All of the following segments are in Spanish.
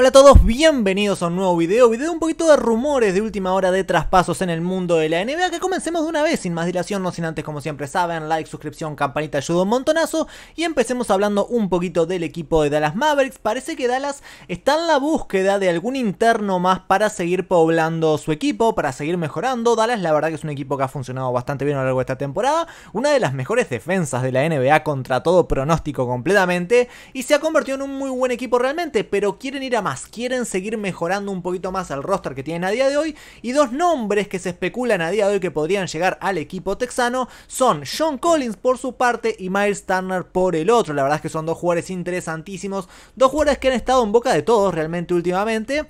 Hola a todos, bienvenidos a un nuevo video, video un poquito de rumores de última hora de traspasos en el mundo de la NBA que comencemos de una vez, sin más dilación, no sin antes como siempre saben, like, suscripción, campanita, ayuda un montonazo y empecemos hablando un poquito del equipo de Dallas Mavericks, parece que Dallas está en la búsqueda de algún interno más para seguir poblando su equipo, para seguir mejorando, Dallas la verdad que es un equipo que ha funcionado bastante bien a lo largo de esta temporada, una de las mejores defensas de la NBA contra todo pronóstico completamente y se ha convertido en un muy buen equipo realmente, pero quieren ir a quieren seguir mejorando un poquito más el roster que tienen a día de hoy. Y dos nombres que se especulan a día de hoy que podrían llegar al equipo texano son John Collins por su parte y Miles Turner por el otro. La verdad es que son dos jugadores interesantísimos, dos jugadores que han estado en boca de todos realmente últimamente.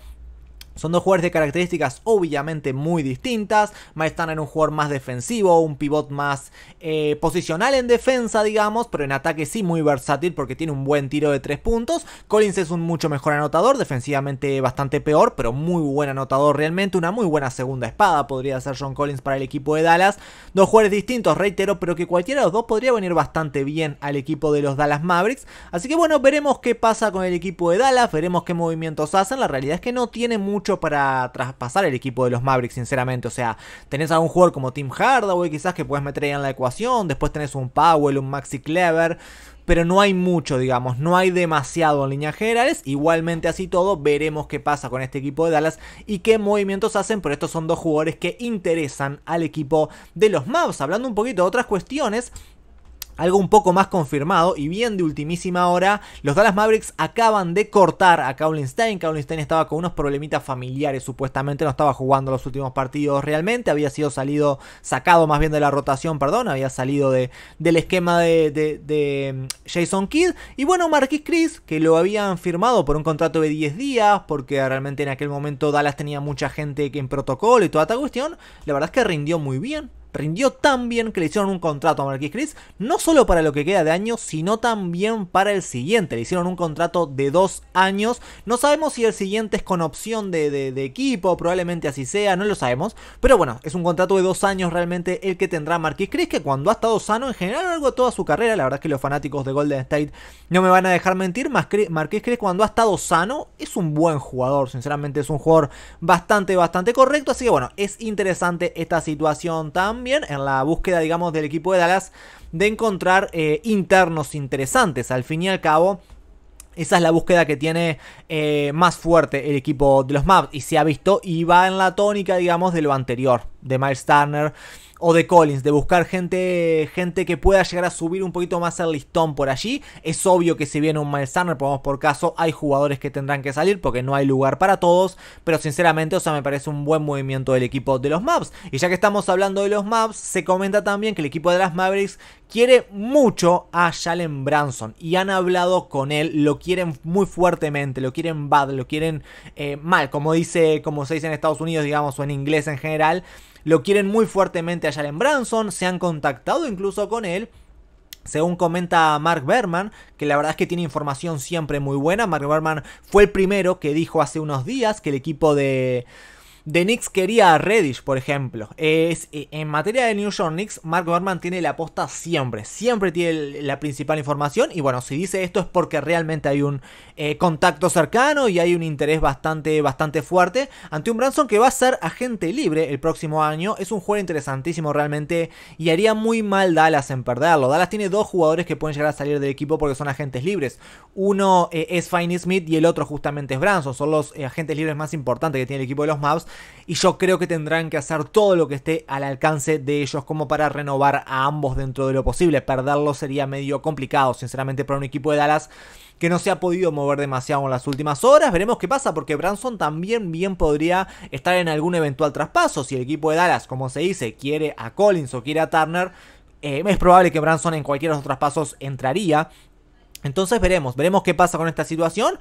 Son dos jugadores de características obviamente muy distintas. Maestana en un jugador más defensivo, un pivot más eh, posicional en defensa, digamos, pero en ataque sí muy versátil porque tiene un buen tiro de tres puntos. Collins es un mucho mejor anotador, defensivamente bastante peor, pero muy buen anotador realmente. Una muy buena segunda espada podría ser John Collins para el equipo de Dallas. Dos jugadores distintos, reitero, pero que cualquiera de los dos podría venir bastante bien al equipo de los Dallas Mavericks. Así que bueno, veremos qué pasa con el equipo de Dallas, veremos qué movimientos hacen. La realidad es que no tiene mucho para traspasar el equipo de los Mavericks, sinceramente. O sea, tenés a un jugador como Tim Hardaway, quizás que puedes meter ahí en la ecuación. Después tenés un Powell, un Maxi Clever. Pero no hay mucho, digamos, no hay demasiado en líneas generales. Igualmente así todo, veremos qué pasa con este equipo de Dallas y qué movimientos hacen. Pero estos son dos jugadores que interesan al equipo de los Mavs. Hablando un poquito de otras cuestiones, algo un poco más confirmado y bien de ultimísima hora, los Dallas Mavericks acaban de cortar a Kaulin Stein estaba con unos problemitas familiares, supuestamente no estaba jugando los últimos partidos realmente, había sido salido, sacado más bien de la rotación, perdón, había salido del esquema de, mm, Jason Kidd. Y bueno, Marquis Chris, que lo habían firmado por un contrato de 10 días, porque realmente en aquel momento Dallas tenía mucha gente en protocolo y toda esta cuestión, la verdad es que rindió muy bien, rindió tan bien que le hicieron un contrato a Marquis Chris, no solo para lo que queda de año, sino también para el siguiente. Le hicieron un contrato de dos años. No sabemos si el siguiente es con opción de, equipo, probablemente así sea, no lo sabemos. Pero bueno, es un contrato de dos años realmente el que tendrá Marquis Cris que cuando ha estado sano en general algo toda su carrera, la verdad es que los fanáticos de Golden State no me van a dejar mentir, Marquis Cris cuando ha estado sano es un buen jugador, sinceramente es un jugador bastante, bastante correcto. Así que bueno, es interesante esta situación también en la búsqueda, digamos, del equipo de Dallas de encontrar eh, internos interesantes. Al fin y al cabo, esa es la búsqueda que tiene eh, más fuerte el equipo de los Maps y se ha visto y va en la tónica, digamos, de lo anterior, de Miles Turner o de Collins, de buscar gente, gente que pueda llegar a subir un poquito más el listón por allí. Es obvio que si viene un Miles pongamos por caso, hay jugadores que tendrán que salir porque no hay lugar para todos. Pero sinceramente, o sea, me parece un buen movimiento del equipo de los Maps. Y ya que estamos hablando de los Maps, se comenta también que el equipo de las Mavericks quiere mucho a Jalen Branson y han hablado con él, lo quieren muy fuertemente, lo quieren bad, lo quieren eh, mal, como dice, como se dice en Estados Unidos, digamos, o en inglés en general. Lo quieren muy fuertemente a Jalen Branson, se han contactado incluso con él. Según comenta Mark Berman, que la verdad es que tiene información siempre muy buena. Mark Berman fue el primero que dijo hace unos días que el equipo de, de Knicks quería a Reddish, por ejemplo. Es, eh, en materia de New York Knicks, Mark Berman tiene la aposta siempre. Siempre tiene la principal información. Y bueno, si dice esto es porque realmente hay un eh, contacto cercano y hay un interés bastante, bastante fuerte. Ante un Branson que va a ser agente libre el próximo año. Es un juego interesantísimo realmente. Y haría muy mal Dallas en perderlo. Dallas tiene dos jugadores que pueden llegar a salir del equipo porque son agentes libres. Uno eh, es Fine Smith y el otro justamente es Branson. Son los agentes libres más importantes que tiene el equipo de los Mavs y yo creo que tendrán que hacer todo lo que esté al alcance de ellos como para renovar a ambos dentro de lo posible. Perderlo sería medio complicado, sinceramente, para un equipo de Dallas que no se ha podido mover demasiado en las últimas horas. Veremos qué pasa, porque Branson también bien podría estar en algún eventual traspaso. Si el equipo de Dallas, como se dice, quiere a Collins o quiere a Turner, eh, es probable que Branson en cualquiera de los traspasos entraría. Entonces veremos, veremos qué pasa con esta situación,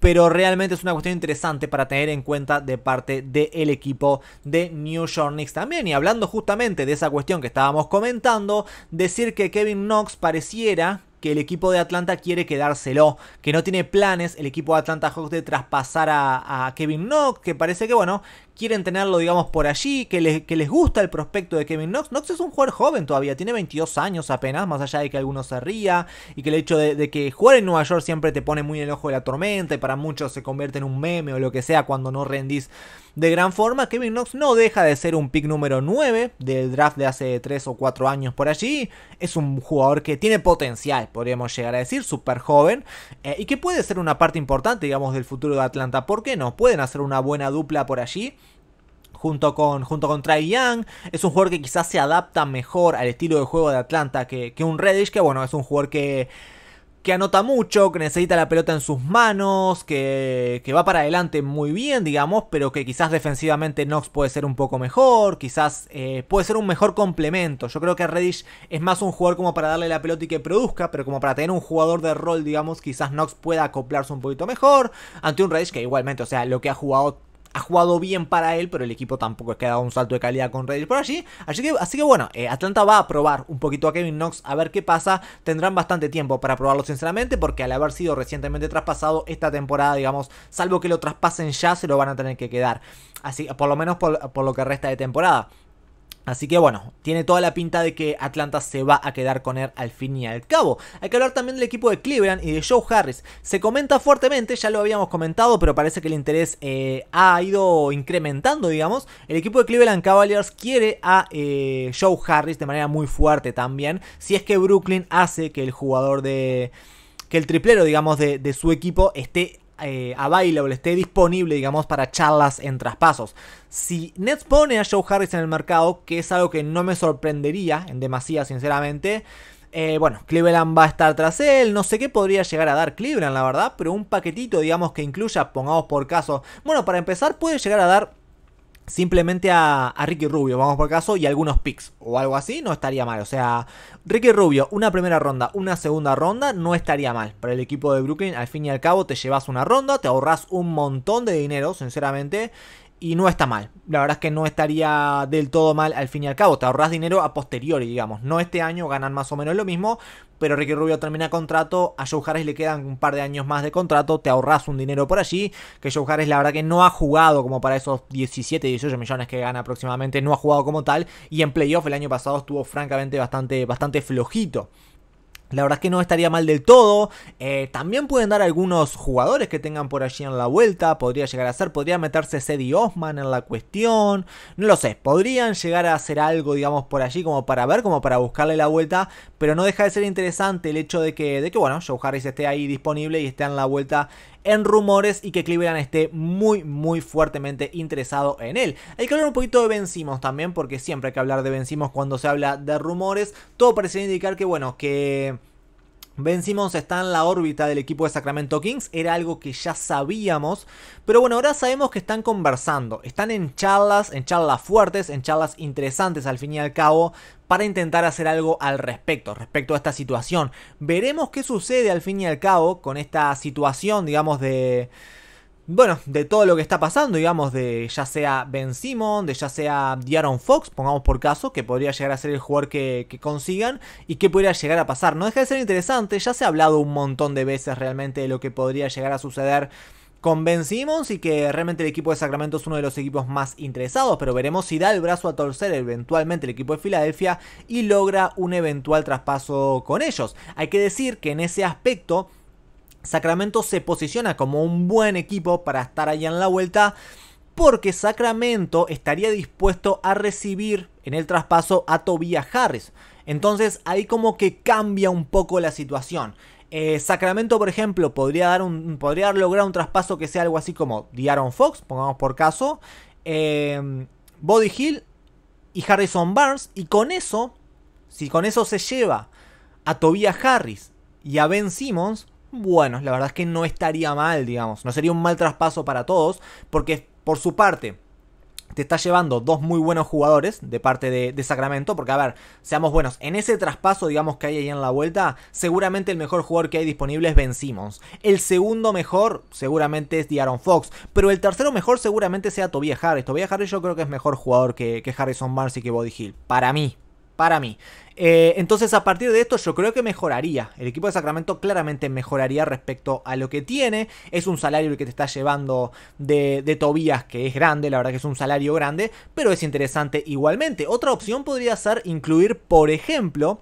pero realmente es una cuestión interesante para tener en cuenta de parte del equipo de New York Knicks también. Y hablando justamente de esa cuestión que estábamos comentando, decir que Kevin Knox pareciera que el equipo de Atlanta quiere quedárselo, que no tiene planes el equipo de Atlanta Hawks de traspasar a, Kevin Knox, que parece que bueno, quieren tenerlo, digamos, por allí, que, les gusta el prospecto de Kevin Knox. Knox es un jugador joven todavía, tiene 22 años apenas, más allá de que algunos se ría y que el hecho de, que jugar en Nueva York siempre te pone muy en el ojo de la tormenta y para muchos se convierte en un meme o lo que sea cuando no rendís de gran forma. Kevin Knox no deja de ser un pick número 9 del draft de hace 3 o 4 años por allí. Es un jugador que tiene potencial, podríamos llegar a decir, súper joven eh, y que puede ser una parte importante, digamos, del futuro de Atlanta. ¿Por qué no? Pueden hacer una buena dupla por allí junto con, junto con Trae Young. Es un jugador que quizás se adapta mejor al estilo de juego de Atlanta que, un Reddish, que bueno, es un jugador que, que anota mucho, que necesita la pelota en sus manos, que, que, va para adelante muy bien, digamos, pero que quizás defensivamente Knox puede ser un poco mejor, quizás eh, puede ser un mejor complemento. Yo creo que Reddish es más un jugador como para darle la pelota y que produzca, pero como para tener un jugador de rol, digamos, quizás Knox pueda acoplarse un poquito mejor ante un Reddish que igualmente, o sea, lo que ha jugado ha jugado bien para él, pero el equipo tampoco es ha dado un salto de calidad con Reddit por allí. Así que, así que bueno, eh, Atlanta va a probar un poquito a Kevin Knox a ver qué pasa. Tendrán bastante tiempo para probarlo, sinceramente, porque al haber sido recientemente traspasado esta temporada, digamos, salvo que lo traspasen ya, se lo van a tener que quedar. Así, por lo menos por lo que resta de temporada. Así que bueno, tiene toda la pinta de que Atlanta se va a quedar con él al fin y al cabo. Hay que hablar también del equipo de Cleveland y de Joe Harris. Se comenta fuertemente, ya lo habíamos comentado, pero parece que el interés eh, ha ido incrementando, digamos. El equipo de Cleveland Cavaliers quiere a eh, Joe Harris de manera muy fuerte también. Si es que Brooklyn hace que el jugador de que el triplero, digamos, de, su equipo esté eh, available, esté disponible, digamos, para charlas en traspasos. Si Nets pone a Joe Harris en el mercado, que es algo que no me sorprendería en demasía, sinceramente. Eh, bueno, Cleveland va a estar tras él. No sé qué podría llegar a dar Cleveland, la verdad. Pero un paquetito, digamos, que incluya, pongamos por caso. Bueno, para empezar, puede llegar a dar simplemente a, Ricky Rubio, vamos por caso, y algunos picks o algo así, no estaría mal. O sea, Ricky Rubio, una primera ronda, una segunda ronda, no estaría mal. Para el equipo de Brooklyn, al fin y al cabo, te llevas una ronda, te ahorras un montón de dinero, sinceramente y no está mal. La verdad es que no estaría del todo mal al fin y al cabo. Te ahorras dinero a posteriori, digamos. No este año, ganan más o menos lo mismo. Pero Ricky Rubio termina contrato. A Joe Harris le quedan un par de años más de contrato. Te ahorras un dinero por allí. Que Joe Harris, la verdad, que no ha jugado como para esos 17, 18 millones que gana aproximadamente. No ha jugado como tal. Y en playoff el año pasado estuvo francamente bastante, bastante flojito. La verdad es que no estaría mal del todo. Eh, también pueden dar algunos jugadores que tengan por allí en la vuelta. Podría llegar a ser. Podría meterse Cedi Osman en la cuestión. No lo sé. Podrían llegar a hacer algo, digamos, por allí como para ver, como para buscarle la vuelta pero no deja de ser interesante el hecho de que, de que bueno, Joe Harris esté ahí disponible y esté en la vuelta en rumores y que Cleveland esté muy, muy fuertemente interesado en él. Hay que hablar un poquito de Vencimos también, porque siempre hay que hablar de Vencimos cuando se habla de rumores. Todo parece indicar que, bueno, que Ben Simmons está en la órbita del equipo de Sacramento Kings, era algo que ya sabíamos, pero bueno, ahora sabemos que están conversando, están en charlas, en charlas fuertes, en charlas interesantes al fin y al cabo, para intentar hacer algo al respecto, respecto a esta situación. Veremos qué sucede al fin y al cabo con esta situación, digamos, de bueno, de todo lo que está pasando, digamos, de ya sea Ben Simon, de ya sea Diaron Fox, pongamos por caso, que podría llegar a ser el jugador que, consigan y que podría llegar a pasar. No deja de ser interesante, ya se ha hablado un montón de veces realmente de lo que podría llegar a suceder con Ben Simmons y que realmente el equipo de Sacramento es uno de los equipos más interesados, pero veremos si da el brazo a torcer eventualmente el equipo de Filadelfia y logra un eventual traspaso con ellos. Hay que decir que en ese aspecto Sacramento se posiciona como un buen equipo para estar allá en la vuelta porque Sacramento estaría dispuesto a recibir en el traspaso a Tobias Harris. Entonces ahí como que cambia un poco la situación. Eh, Sacramento, por ejemplo, podría, dar un, podría lograr un traspaso que sea algo así como Diaron Fox, pongamos por caso, eh, Body Hill y Harrison Barnes. Y con eso, si con eso se lleva a Tobias Harris y a Ben Simmons, bueno, La verdad es que no estaría mal, digamos. No sería un mal traspaso para todos, porque por su parte te está llevando dos muy buenos jugadores de parte de, Sacramento, porque a ver, seamos buenos, en ese traspaso, digamos, que hay ahí en la vuelta, seguramente el mejor jugador que hay disponible es Ben Simmons. El segundo mejor seguramente es Diaron Fox, pero el tercero mejor seguramente sea Tobias Harris. Tobias Harris yo creo que es mejor jugador que, que Harrison Barnes y que Body Hill, para mí, para mí. Eh, entonces a partir de esto yo creo que mejoraría. El equipo de Sacramento claramente mejoraría respecto a lo que tiene. Es un salario el que te está llevando de, de Tobías, que es grande, la verdad que es un salario grande, pero es interesante igualmente. Otra opción podría ser incluir, por ejemplo,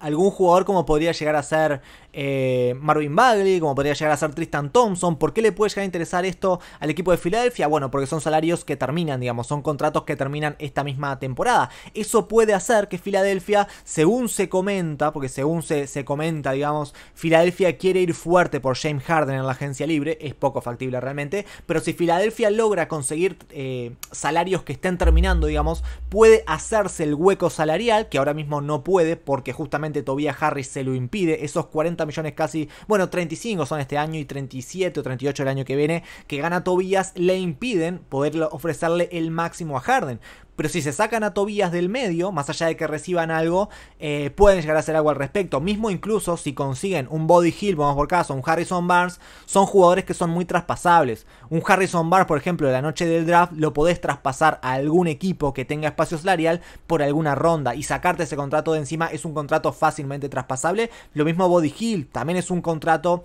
algún jugador como podría llegar a ser eh, Marvin Bagley, como podría llegar a ser Tristan Thompson. ¿Por qué le puede llegar a interesar esto al equipo de Filadelfia? Bueno, porque son salarios que terminan, digamos, son contratos que terminan esta misma temporada. Eso puede hacer que Filadelfia, según se comenta, porque según se, comenta, digamos, Filadelfia quiere ir fuerte por James Harden en la agencia libre, es poco factible realmente, pero si Filadelfia logra conseguir eh, salarios que estén terminando, digamos, puede hacerse el hueco salarial, que ahora mismo no puede porque justamente Tobias Harris se lo impide, esos 40 millones casi, bueno, 35 son este año y 37 o 38 el año que viene, que gana Tobías le impiden poder ofrecerle el máximo a Harden pero si se sacan a Tobías del medio, más allá de que reciban algo, eh, pueden llegar a hacer algo al respecto. Mismo incluso si consiguen un Body Hill, vamos por caso, un Harrison Barnes, son jugadores que son muy traspasables. Un Harrison Barnes, por ejemplo, de la noche del draft, lo podés traspasar a algún equipo que tenga espacio salarial por alguna ronda y sacarte ese contrato de encima es un contrato fácilmente traspasable. Lo mismo Body Hill, también es un contrato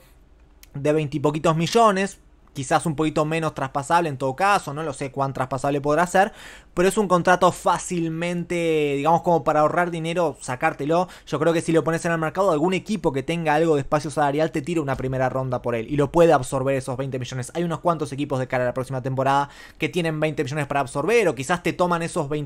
de poquitos millones, quizás un poquito menos traspasable en todo caso, no lo sé cuán traspasable podrá ser, pero es un contrato fácilmente, digamos como para ahorrar dinero, sacártelo. Yo creo que si lo pones en el mercado, algún equipo que tenga algo de espacio salarial te tira una primera ronda por él y lo puede absorber esos 20 millones. Hay unos cuantos equipos de cara a la próxima temporada que tienen 20 millones para absorber o quizás te toman esos 20,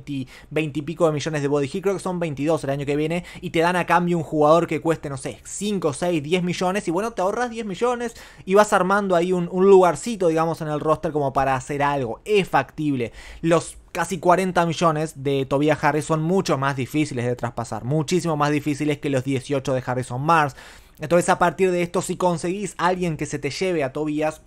y pico de millones de body heat, creo que son 22 el año que viene y te dan a cambio un jugador que cueste, no sé, 5, 6, 10 millones y bueno, te ahorras 10 millones y vas armando ahí un lugar digamos, en el roster como para hacer algo. Es factible. Los casi 40 millones de Tobias Harris son mucho más difíciles de traspasar. Muchísimo más difíciles que los 18 de Harrison Mars. Entonces, a partir de esto, si conseguís a alguien que se te lleve a Tobias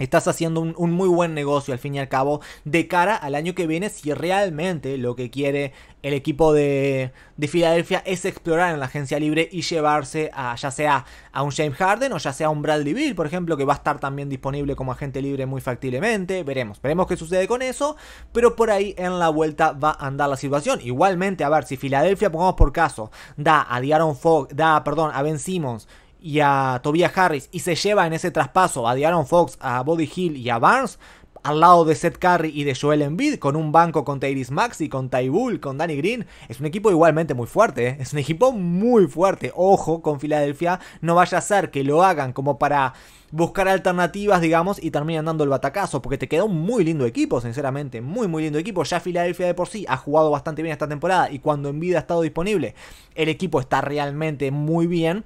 Estás haciendo un, muy buen negocio al fin y al cabo de cara al año que viene si realmente lo que quiere el equipo de, de Filadelfia es explorar en la agencia libre y llevarse a ya sea a un James Harden o ya sea a un Bradley Bill, por ejemplo, que va a estar también disponible como agente libre muy factiblemente. Veremos, veremos qué sucede con eso, pero por ahí en la vuelta va a andar la situación. Igualmente, a ver, si Filadelfia, pongamos por caso, da a Diaron Fogg, da, perdón, a Ben Simmons y a Tobias Harris y se lleva en ese traspaso a De'Aaron Fox, a Body Hill y a Barnes, al lado de Seth Curry y de Joel Embiid, con un banco con Tyrese Maxi, con Ty Bull, con Danny Green, es un equipo igualmente muy fuerte, ¿eh? es un equipo muy fuerte. Ojo con Filadelfia, no vaya a ser que lo hagan como para buscar alternativas, digamos, y terminan dando el batacazo, porque te quedó un muy lindo equipo, sinceramente, muy muy lindo equipo. Ya Filadelfia de por sí ha jugado bastante bien esta temporada y cuando Embiid ha estado disponible, el equipo está realmente muy bien.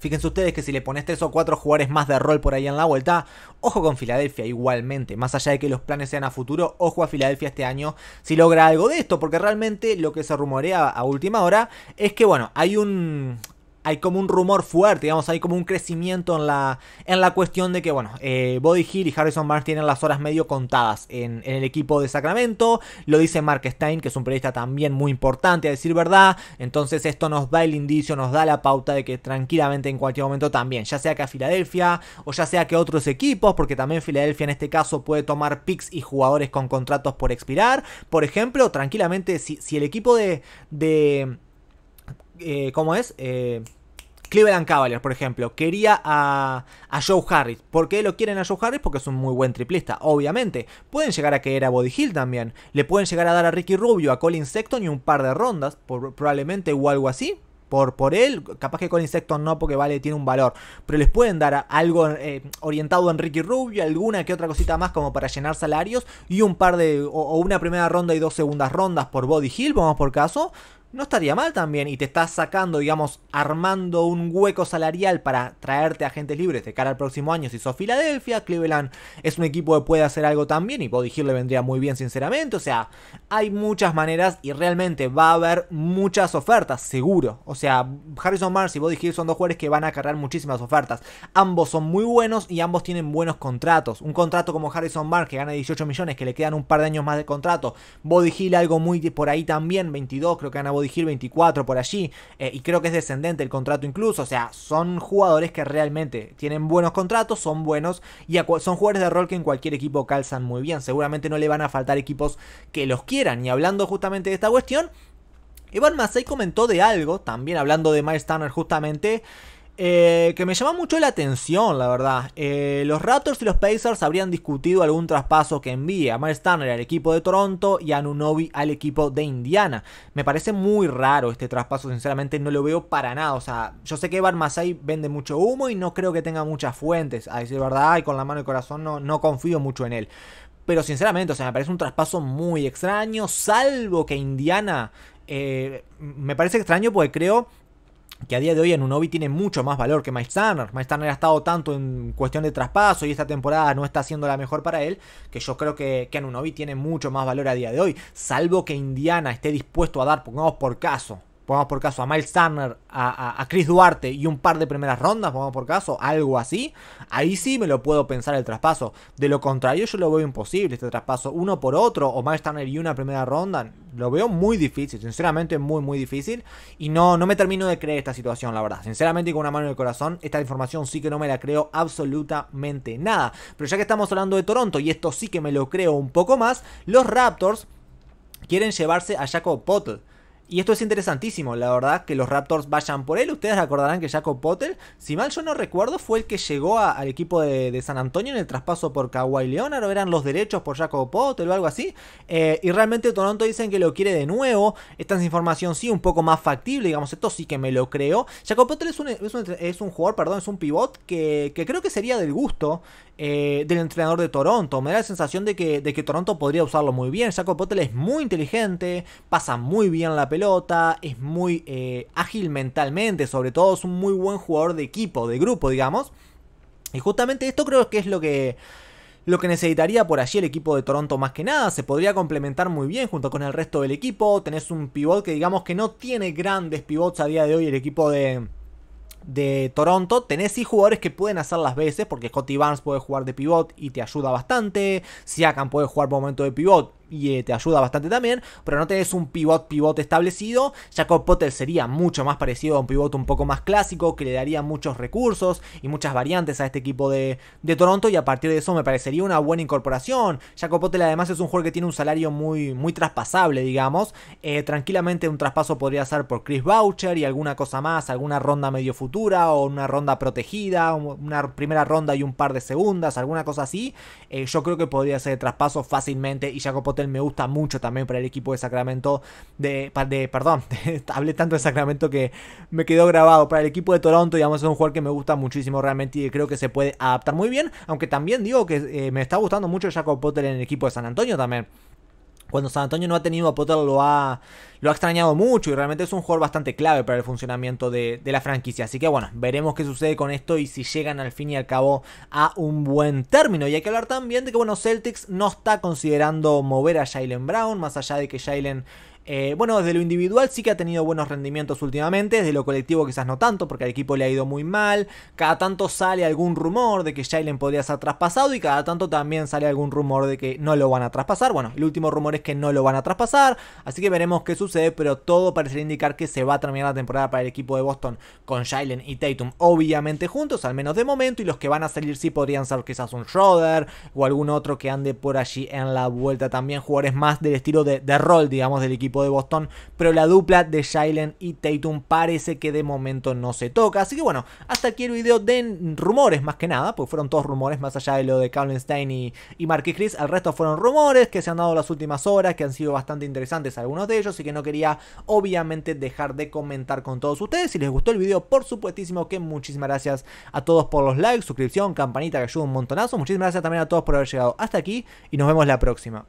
Fíjense ustedes que si le pones tres o cuatro jugadores más de rol por ahí en la vuelta, ojo con Filadelfia igualmente. Más allá de que los planes sean a futuro, ojo a Filadelfia este año si logra algo de esto, porque realmente lo que se rumorea a última hora es que, bueno, hay un hay como un rumor fuerte, digamos, hay como un crecimiento en la, en la cuestión de que, bueno, eh, Body Hill y Harrison Barnes tienen las horas medio contadas en, el equipo de Sacramento. Lo dice Mark Stein, que es un periodista también muy importante, a decir verdad. Entonces, esto nos da el indicio, nos da la pauta de que tranquilamente en cualquier momento también, ya sea que a Filadelfia o ya sea que a otros equipos, porque también Filadelfia en este caso puede tomar picks y jugadores con contratos por expirar. Por ejemplo, tranquilamente, si, el equipo de eh, ¿cómo es? Eh, Cleveland Cavaliers, por ejemplo, quería a, Joe Harris. ¿Por qué lo quieren a Joe Harris? Porque es un muy buen triplista, obviamente. Pueden llegar a querer a Body Hill también. Le pueden llegar a dar a Ricky Rubio, a Colin Sexton y un par de rondas, probablemente o algo así. Por, por él, capaz que Colin Sexton no, porque vale, tiene un valor. Pero les pueden dar algo eh, orientado a Ricky Rubio, alguna que otra cosita más como para llenar salarios. Y un par de. O, o una primera ronda y dos segundas rondas por Body Hill, vamos por caso no estaría mal también y te estás sacando, digamos, armando un hueco salarial para traerte agentes libres de cara al próximo año. Si sos Filadelfia, Cleveland es un equipo que puede hacer algo también y Body le vendría muy bien, sinceramente. O sea, hay muchas maneras y realmente va a haber muchas ofertas, seguro. O sea, Harrison Mars y Body son dos jugadores que van a cargar muchísimas ofertas. Ambos son muy buenos y ambos tienen buenos contratos. Un contrato como Harrison Mars que gana 18 millones, que le quedan un par de años más de contrato. Body Hill algo muy por ahí también, 22 creo que gana Body Body 24 por allí, eh, y creo que es descendente el contrato incluso, o sea, son jugadores que realmente tienen buenos contratos, son buenos y son jugadores de rol que en cualquier equipo calzan muy bien, seguramente no le van a faltar equipos que los quieran, y hablando justamente de esta cuestión, Evan Massey comentó de algo, también hablando de Miles Turner justamente, eh, que me llama mucho la atención, la verdad. Eh, los Raptors y los Pacers habrían discutido algún traspaso que envíe a Miles al equipo de Toronto y a Nunobi al equipo de Indiana. Me parece muy raro este traspaso, sinceramente no lo veo para nada. O sea, yo sé que Bar Masai vende mucho humo y no creo que tenga muchas fuentes. A decir verdad, y con la mano y corazón no, no confío mucho en él. Pero sinceramente, o sea, me parece un traspaso muy extraño, salvo que Indiana... Eh, me parece extraño porque creo que a día de hoy en tiene mucho más valor que Mike Turner. ha estado tanto en cuestión de traspaso y esta temporada no está siendo la mejor para él, que yo creo que, que unovi tiene mucho más valor a día de hoy, salvo que Indiana esté dispuesto a dar, pongamos por caso, pongamos por caso, a Miles Turner, a, Chris Duarte y un par de primeras rondas, pongamos por caso, algo así, ahí sí me lo puedo pensar el traspaso. De lo contrario, yo lo veo imposible este traspaso, uno por otro, o Miles Turner y una primera ronda, lo veo muy difícil, sinceramente muy, muy difícil. Y no, no me termino de creer esta situación, la verdad. Sinceramente, y con una mano en el corazón, esta información sí que no me la creo absolutamente nada. Pero ya que estamos hablando de Toronto, y esto sí que me lo creo un poco más, los Raptors quieren llevarse a Jacob Pottle. Y esto es interesantísimo, la verdad, que los Raptors vayan por él. Ustedes recordarán que Jacob Potter, si mal yo no recuerdo, fue el que llegó al equipo de, San Antonio en el traspaso por Kawhi Leonard, eran los derechos por Jacob Potter o algo así. Eh, y realmente Toronto dicen que lo quiere de nuevo. Esta información sí un poco más factible, digamos, esto sí que me lo creo. Jacob Potter es un, es un, jugador, perdón, es un pivot que, que creo que sería del gusto eh, del entrenador de Toronto. Me da la sensación de que, de que Toronto podría usarlo muy bien. Jacob Potel es muy inteligente, pasa muy bien la pelota, es muy eh, ágil mentalmente, sobre todo es un muy buen jugador de equipo, de grupo, digamos. Y justamente esto creo que es lo que lo que necesitaría por allí el equipo de Toronto más que nada. Se podría complementar muy bien junto con el resto del equipo. Tenés un pivot que digamos que no tiene grandes pivots a día de hoy el equipo de, de Toronto tenés y jugadores que pueden hacer las veces, porque Scotty Barnes puede jugar de pivot y te ayuda bastante, Siakan puede jugar momento de pivot y eh, te ayuda bastante también, pero no tenés un pivot pivot establecido. Jacob Potter sería mucho más parecido a un pivot un poco más clásico, que le daría muchos recursos y muchas variantes a este equipo de, Toronto y a partir de eso me parecería una buena incorporación. Jacob Potter además es un jugador que tiene un salario muy, muy traspasable, digamos. Eh, tranquilamente un traspaso podría ser por Chris Boucher y alguna cosa más, alguna ronda medio futura o una ronda protegida, una primera ronda y un par de segundas, alguna cosa así. Eh, yo creo que podría ser traspaso fácilmente y Jacob me gusta mucho también para el equipo de Sacramento. De, de perdón, hablé tanto de Sacramento que me quedó grabado. Para el equipo de Toronto, digamos, es un jugador que me gusta muchísimo realmente y creo que se puede adaptar muy bien. Aunque también digo que eh, me está gustando mucho Jacob Potter en el equipo de San Antonio también cuando San Antonio no ha tenido a Potter lo ha, lo ha extrañado mucho y realmente es un jugador bastante clave para el funcionamiento de, la franquicia. Así que bueno, veremos qué sucede con esto y si llegan al fin y al cabo a un buen término. Y hay que hablar también de que bueno, Celtics no está considerando mover a Jalen Brown, más allá de que Jalen eh, bueno, desde lo individual sí que ha tenido buenos rendimientos últimamente, desde lo colectivo quizás no tanto, porque al equipo le ha ido muy mal. Cada tanto sale algún rumor de que Shailen podría ser traspasado y cada tanto también sale algún rumor de que no lo van a traspasar. Bueno, el último rumor es que no lo van a traspasar, así que veremos qué sucede, pero todo parece indicar que se va a terminar la temporada para el equipo de Boston con Shailen y Tatum, obviamente juntos, al menos de momento, y los que van a salir sí podrían ser quizás un Schroeder o algún otro que ande por allí en la vuelta también, jugadores más del estilo de, de rol, digamos, del equipo de Boston, pero la dupla de Shailen y Tatum parece que de momento no se toca. Así que bueno, hasta aquí el video de rumores más que nada, porque fueron todos rumores más allá de lo de Stein y, y Marquis Chris. al resto fueron rumores que se han dado las últimas horas, que han sido bastante interesantes algunos de ellos y que no quería obviamente dejar de comentar con todos ustedes. Si les gustó el video, por supuestísimo que muchísimas gracias a todos por los likes, suscripción, campanita que ayuda un montonazo. Muchísimas gracias también a todos por haber llegado hasta aquí y nos vemos la próxima.